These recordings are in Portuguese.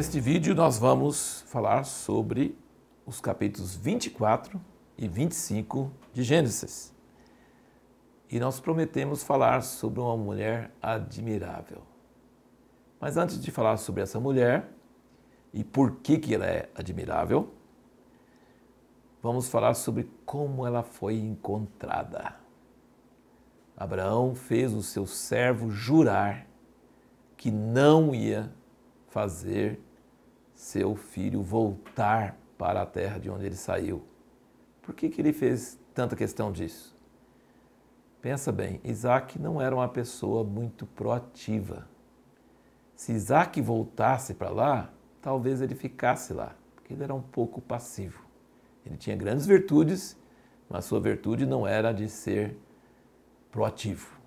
Neste vídeo nós vamos falar sobre os capítulos 24 e 25 de Gênesis. E nós prometemos falar sobre uma mulher admirável. Mas antes de falar sobre essa mulher e por que, que ela é admirável, vamos falar sobre como ela foi encontrada. Abraão fez o seu servo jurar que não ia fazer seu filho voltar para a terra de onde ele saiu. Por que, que ele fez tanta questão disso? Pensa bem, Isaac não era uma pessoa muito proativa. Se Isaac voltasse para lá, talvez ele ficasse lá, porque ele era um pouco passivo. Ele tinha grandes virtudes, mas sua virtude não era de ser proativo.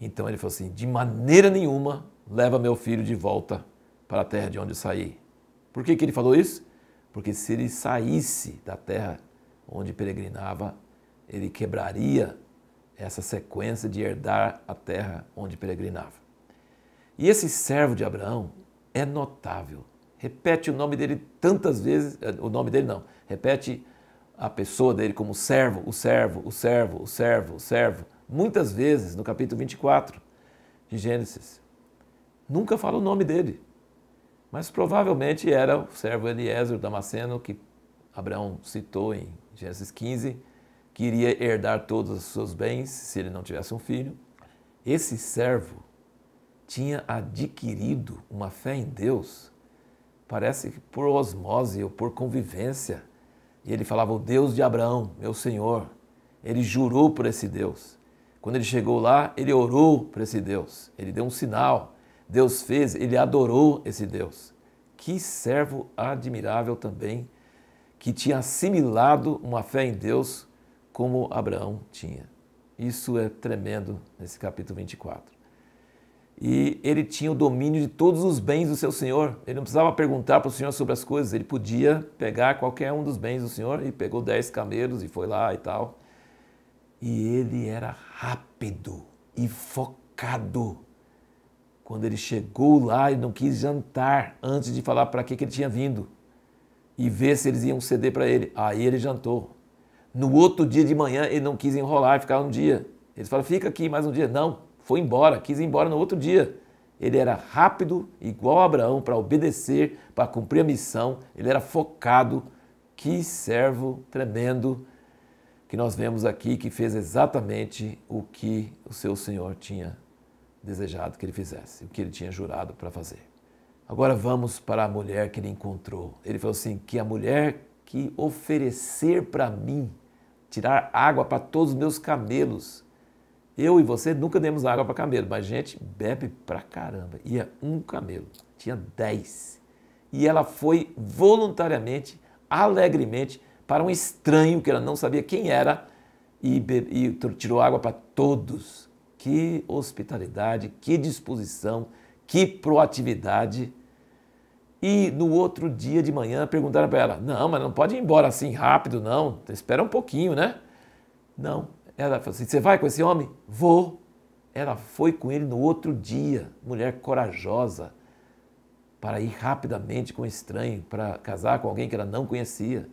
Então ele falou assim: de maneira nenhuma leva meu filho de volta para a terra de onde eu saí. Por que, que ele falou isso? Porque se ele saísse da terra onde peregrinava, ele quebraria essa sequência de herdar a terra onde peregrinava. E esse servo de Abraão é notável. Repete o nome dele tantas vezes, eh, o nome dele não, repete a pessoa dele como servo, o servo, o servo, o servo, o servo, muitas vezes no capítulo 24 de Gênesis. Nunca fala o nome dele. Mas provavelmente era o servo Eliezer Damasceno, que Abraão citou em Gênesis 15, que iria herdar todos os seus bens se ele não tivesse um filho. Esse servo tinha adquirido uma fé em Deus, parece que por osmose ou por convivência. E ele falava: O Deus de Abraão, meu Senhor. Ele jurou por esse Deus. Quando ele chegou lá, ele orou para esse Deus. Ele deu um sinal. Deus fez, ele adorou esse Deus. Que servo admirável também, que tinha assimilado uma fé em Deus como Abraão tinha. Isso é tremendo nesse capítulo 24. E ele tinha o domínio de todos os bens do seu senhor. Ele não precisava perguntar para o senhor sobre as coisas, ele podia pegar qualquer um dos bens do senhor e pegou dez camelos e foi lá e tal. E ele era rápido e focado quando ele chegou lá, ele não quis jantar antes de falar para que, que ele tinha vindo e ver se eles iam ceder para ele. Aí ele jantou. No outro dia de manhã, ele não quis enrolar e ficar um dia. Eles falou: fica aqui mais um dia. Não, foi embora, quis ir embora no outro dia. Ele era rápido, igual a Abraão, para obedecer, para cumprir a missão. Ele era focado. Que servo tremendo que nós vemos aqui que fez exatamente o que o seu Senhor tinha desejado que ele fizesse, o que ele tinha jurado para fazer. Agora vamos para a mulher que ele encontrou. Ele falou assim: que a mulher que oferecer para mim, tirar água para todos os meus camelos. Eu e você nunca demos água para camelo, mas a gente bebe para caramba. Ia um camelo, tinha dez. E ela foi voluntariamente, alegremente, para um estranho que ela não sabia quem era e, e tirou água para todos. Que hospitalidade, que disposição, que proatividade. E no outro dia de manhã perguntaram para ela: Não, mas não pode ir embora assim rápido, não. Espera um pouquinho, né? Não. Ela falou assim: Você vai com esse homem? Vou. Ela foi com ele no outro dia. Mulher corajosa para ir rapidamente com um estranho, para casar com alguém que ela não conhecia.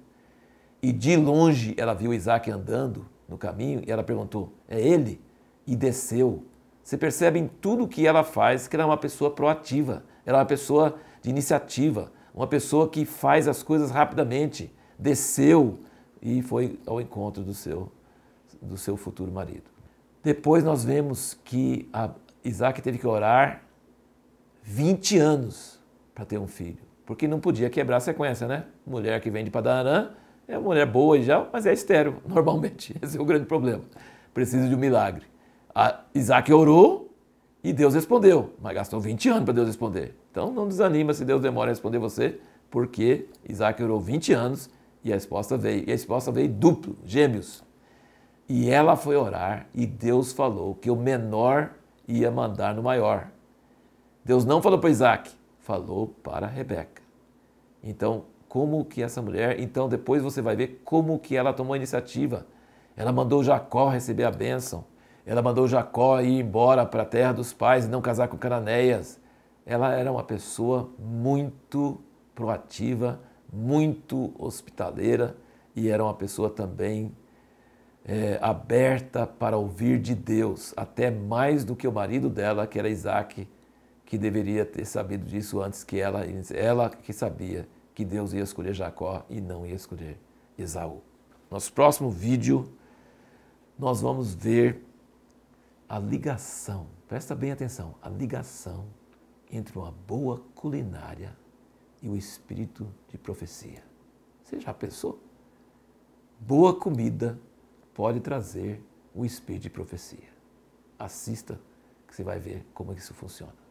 E de longe ela viu Isaac andando no caminho e ela perguntou: É ele? e desceu. Você percebe em tudo que ela faz que ela é uma pessoa proativa, ela é uma pessoa de iniciativa, uma pessoa que faz as coisas rapidamente. Desceu e foi ao encontro do seu, do seu futuro marido. Depois nós vemos que Isaac teve que orar 20 anos para ter um filho, porque não podia quebrar a sequência, né? Mulher que vem de Padarã é uma mulher boa já, mas é estéreo normalmente. Esse é o grande problema. Precisa de um milagre. Isaac orou e Deus respondeu, mas gastou 20 anos para Deus responder. Então não desanima se Deus demora a responder você, porque Isaac orou 20 anos e a resposta veio. E a resposta veio duplo, gêmeos. E ela foi orar e Deus falou que o menor ia mandar no maior. Deus não falou para Isaac, falou para Rebeca. Então, como que essa mulher, então depois você vai ver como que ela tomou a iniciativa. Ela mandou Jacó receber a bênção. Ela mandou Jacó ir embora para a terra dos pais e não casar com Cananeias. Ela era uma pessoa muito proativa, muito hospitaleira e era uma pessoa também é, aberta para ouvir de Deus, até mais do que o marido dela, que era Isaac, que deveria ter sabido disso antes que ela, ela que sabia que Deus ia escolher Jacó e não ia escolher Esaú. Nosso próximo vídeo, nós vamos ver a ligação, presta bem atenção, a ligação entre uma boa culinária e o espírito de profecia. Você já pensou? Boa comida pode trazer o espírito de profecia. Assista que você vai ver como é que isso funciona.